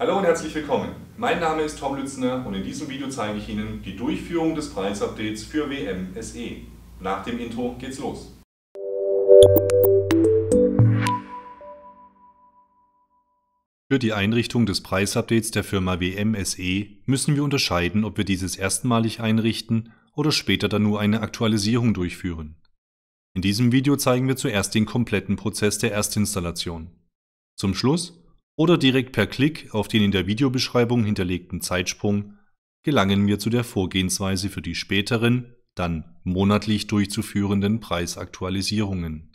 Hallo und herzlich willkommen. Mein Name ist Tom Lützner und in diesem Video zeige ich Ihnen die Durchführung des Preisupdates für WMSE. Nach dem Intro geht's los. Für die Einrichtung des Preisupdates der Firma WMSE müssen wir unterscheiden, ob wir dieses erstmalig einrichten oder später dann nur eine Aktualisierung durchführen. In diesem Video zeigen wir zuerst den kompletten Prozess der Erstinstallation. Zum Schluss oder direkt per Klick auf den in der Videobeschreibung hinterlegten Zeitsprung gelangen wir zu der Vorgehensweise für die späteren, dann monatlich durchzuführenden Preisaktualisierungen.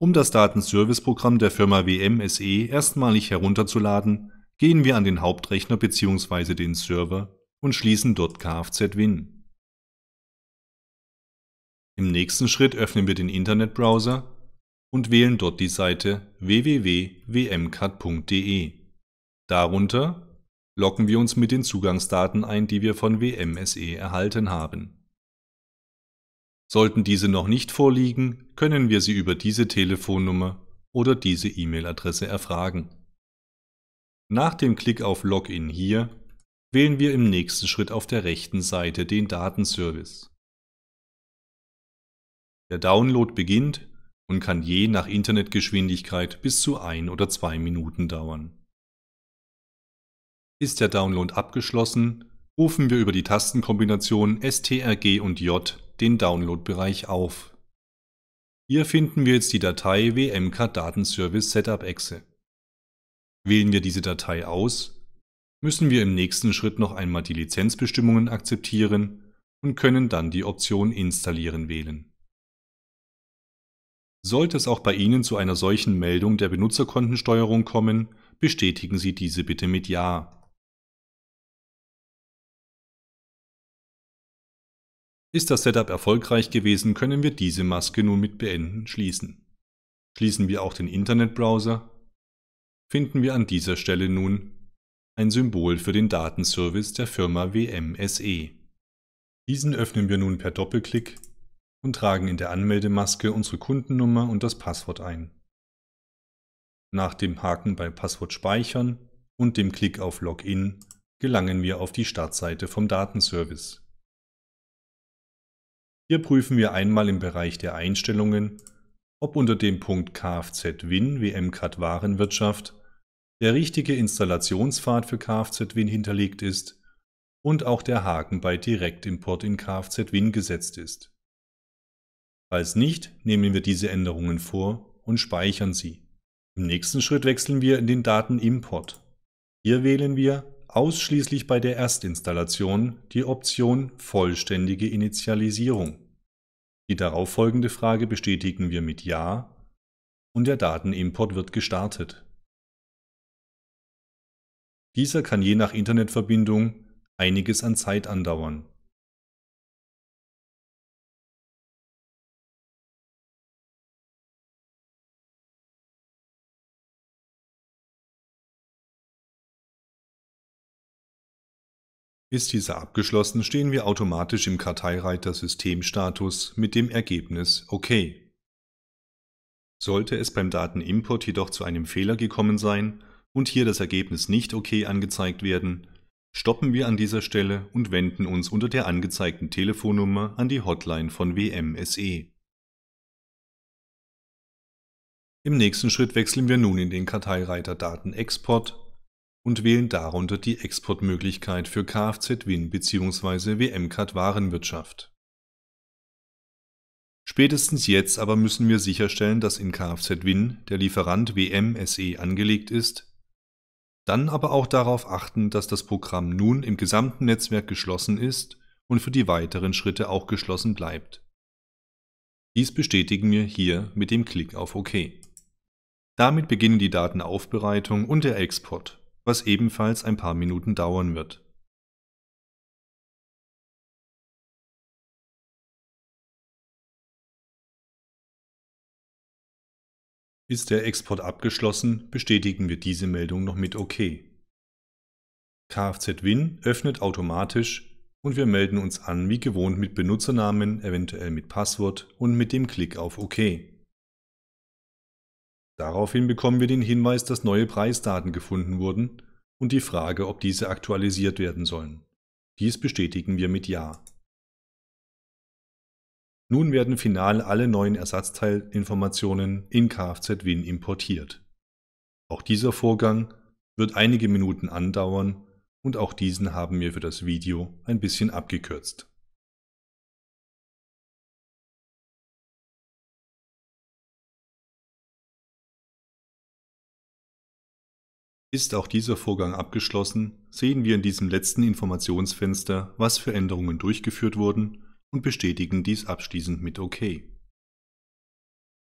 Um das Datenservice-Programm der Firma WMSE erstmalig herunterzuladen, gehen wir an den Hauptrechner bzw. den Server und schließen dort Kfz-Win. Im nächsten Schritt öffnen wir den Internetbrowser und wählen dort die Seite www.wmcard.de. Darunter loggen wir uns mit den Zugangsdaten ein, die wir von WMSE erhalten haben. Sollten diese noch nicht vorliegen, können wir sie über diese Telefonnummer oder diese E-Mail-Adresse erfragen. Nach dem Klick auf Login hier wählen wir im nächsten Schritt auf der rechten Seite den Datenservice. Der Download beginnt und kann je nach Internetgeschwindigkeit bis zu ein oder zwei Minuten dauern. Ist der Download abgeschlossen, rufen wir über die Tastenkombination STRG und J den Downloadbereich auf. Hier finden wir jetzt die Datei WMK Datenservice Setup Exe. Wählen wir diese Datei aus, müssen wir im nächsten Schritt noch einmal die Lizenzbestimmungen akzeptieren und können dann die Option Installieren wählen. Sollte es auch bei Ihnen zu einer solchen Meldung der Benutzerkontensteuerung kommen, bestätigen Sie diese bitte mit Ja. Ist das Setup erfolgreich gewesen, können wir diese Maske nun mit Beenden schließen. Schließen wir auch den Internetbrowser, finden wir an dieser Stelle nun ein Symbol für den Datenservice der Firma WMSE. Diesen öffnen wir nun per Doppelklick und tragen in der Anmeldemaske unsere Kundennummer und das Passwort ein. Nach dem Haken bei Passwort speichern und dem Klick auf Login gelangen wir auf die Startseite vom Datenservice. Hier prüfen wir einmal im Bereich der Einstellungen, ob unter dem Punkt Kfz-Win wm Warenwirtschaft der richtige Installationspfad für Kfz-Win hinterlegt ist und auch der Haken bei Direktimport in Kfz-Win gesetzt ist. Falls nicht, nehmen wir diese Änderungen vor und speichern sie. Im nächsten Schritt wechseln wir in den Datenimport. Hier wählen wir ausschließlich bei der Erstinstallation die Option Vollständige Initialisierung. Die darauffolgende Frage bestätigen wir mit Ja und der Datenimport wird gestartet. Dieser kann je nach Internetverbindung einiges an Zeit andauern. Ist dieser abgeschlossen, stehen wir automatisch im Karteireiter Systemstatus mit dem Ergebnis OK. Sollte es beim Datenimport jedoch zu einem Fehler gekommen sein und hier das Ergebnis nicht OK angezeigt werden, stoppen wir an dieser Stelle und wenden uns unter der angezeigten Telefonnummer an die Hotline von WMSE. Im nächsten Schritt wechseln wir nun in den Karteireiter Datenexport und wählen darunter die Exportmöglichkeit für Kfz-Win bzw. WMCAD Warenwirtschaft. Spätestens jetzt aber müssen wir sicherstellen, dass in Kfz-Win der Lieferant WM SE angelegt ist, dann aber auch darauf achten, dass das Programm nun im gesamten Netzwerk geschlossen ist und für die weiteren Schritte auch geschlossen bleibt. Dies bestätigen wir hier mit dem Klick auf OK. Damit beginnen die Datenaufbereitung und der Export was ebenfalls ein paar Minuten dauern wird. Ist der Export abgeschlossen, bestätigen wir diese Meldung noch mit OK. Kfz-Win öffnet automatisch und wir melden uns an wie gewohnt mit Benutzernamen, eventuell mit Passwort und mit dem Klick auf OK. Daraufhin bekommen wir den Hinweis, dass neue Preisdaten gefunden wurden und die Frage, ob diese aktualisiert werden sollen. Dies bestätigen wir mit Ja. Nun werden final alle neuen Ersatzteilinformationen in Kfz-Win importiert. Auch dieser Vorgang wird einige Minuten andauern und auch diesen haben wir für das Video ein bisschen abgekürzt. Ist auch dieser Vorgang abgeschlossen, sehen wir in diesem letzten Informationsfenster, was für Änderungen durchgeführt wurden und bestätigen dies abschließend mit OK. Für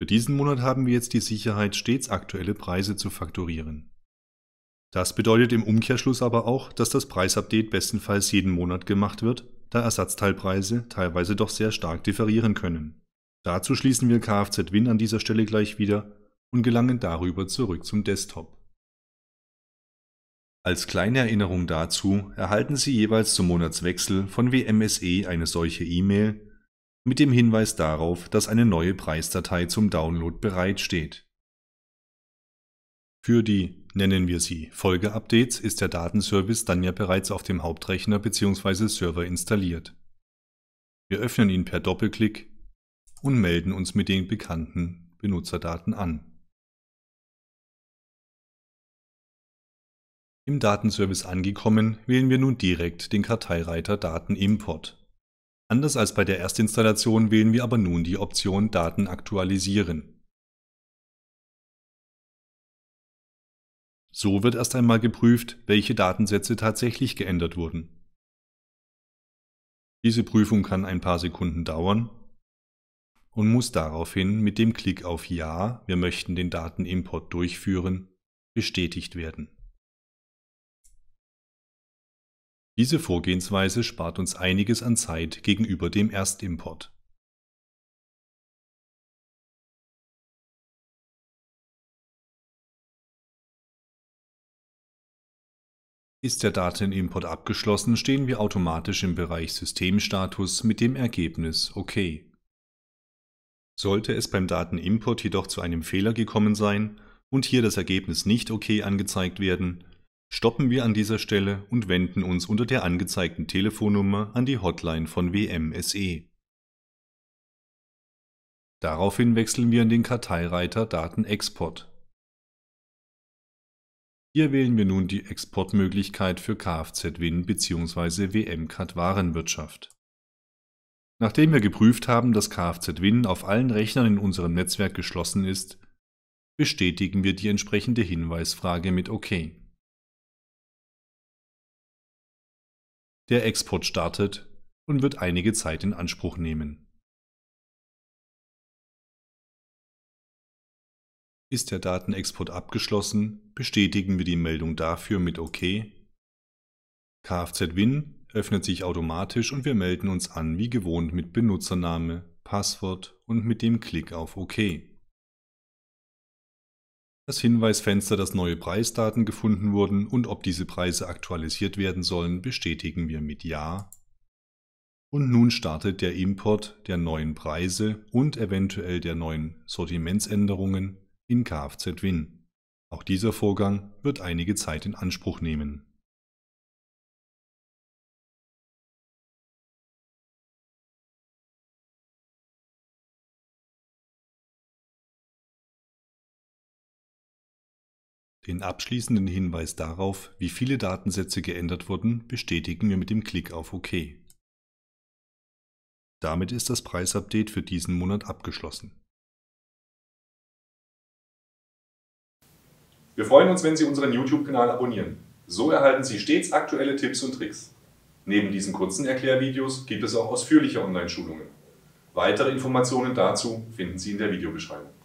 diesen Monat haben wir jetzt die Sicherheit, stets aktuelle Preise zu faktorieren. Das bedeutet im Umkehrschluss aber auch, dass das Preisupdate bestenfalls jeden Monat gemacht wird, da Ersatzteilpreise teilweise doch sehr stark differieren können. Dazu schließen wir Kfz-Win an dieser Stelle gleich wieder und gelangen darüber zurück zum Desktop. Als kleine Erinnerung dazu erhalten Sie jeweils zum Monatswechsel von WMSE eine solche E-Mail mit dem Hinweis darauf, dass eine neue Preisdatei zum Download bereitsteht. Für die, nennen wir sie, folge ist der Datenservice dann ja bereits auf dem Hauptrechner bzw. Server installiert. Wir öffnen ihn per Doppelklick und melden uns mit den bekannten Benutzerdaten an. Im Datenservice angekommen, wählen wir nun direkt den Karteireiter Datenimport. Anders als bei der Erstinstallation wählen wir aber nun die Option Daten aktualisieren. So wird erst einmal geprüft, welche Datensätze tatsächlich geändert wurden. Diese Prüfung kann ein paar Sekunden dauern und muss daraufhin mit dem Klick auf Ja, wir möchten den Datenimport durchführen, bestätigt werden. Diese Vorgehensweise spart uns einiges an Zeit gegenüber dem Erstimport. Ist der Datenimport abgeschlossen, stehen wir automatisch im Bereich Systemstatus mit dem Ergebnis OK. Sollte es beim Datenimport jedoch zu einem Fehler gekommen sein und hier das Ergebnis nicht OK angezeigt werden, stoppen wir an dieser Stelle und wenden uns unter der angezeigten Telefonnummer an die Hotline von WMSE. Daraufhin wechseln wir in den Karteireiter Datenexport. Hier wählen wir nun die Exportmöglichkeit für Kfz-Win bzw. WMCAD warenwirtschaft Nachdem wir geprüft haben, dass Kfz-Win auf allen Rechnern in unserem Netzwerk geschlossen ist, bestätigen wir die entsprechende Hinweisfrage mit OK. Der Export startet und wird einige Zeit in Anspruch nehmen. Ist der Datenexport abgeschlossen, bestätigen wir die Meldung dafür mit OK. Kfz-Win öffnet sich automatisch und wir melden uns an wie gewohnt mit Benutzername, Passwort und mit dem Klick auf OK das Hinweisfenster, dass neue Preisdaten gefunden wurden und ob diese Preise aktualisiert werden sollen, bestätigen wir mit Ja. Und nun startet der Import der neuen Preise und eventuell der neuen Sortimentsänderungen in Kfz-Win. Auch dieser Vorgang wird einige Zeit in Anspruch nehmen. Den abschließenden Hinweis darauf, wie viele Datensätze geändert wurden, bestätigen wir mit dem Klick auf OK. Damit ist das Preisupdate für diesen Monat abgeschlossen. Wir freuen uns, wenn Sie unseren YouTube-Kanal abonnieren. So erhalten Sie stets aktuelle Tipps und Tricks. Neben diesen kurzen Erklärvideos gibt es auch ausführliche Online-Schulungen. Weitere Informationen dazu finden Sie in der Videobeschreibung.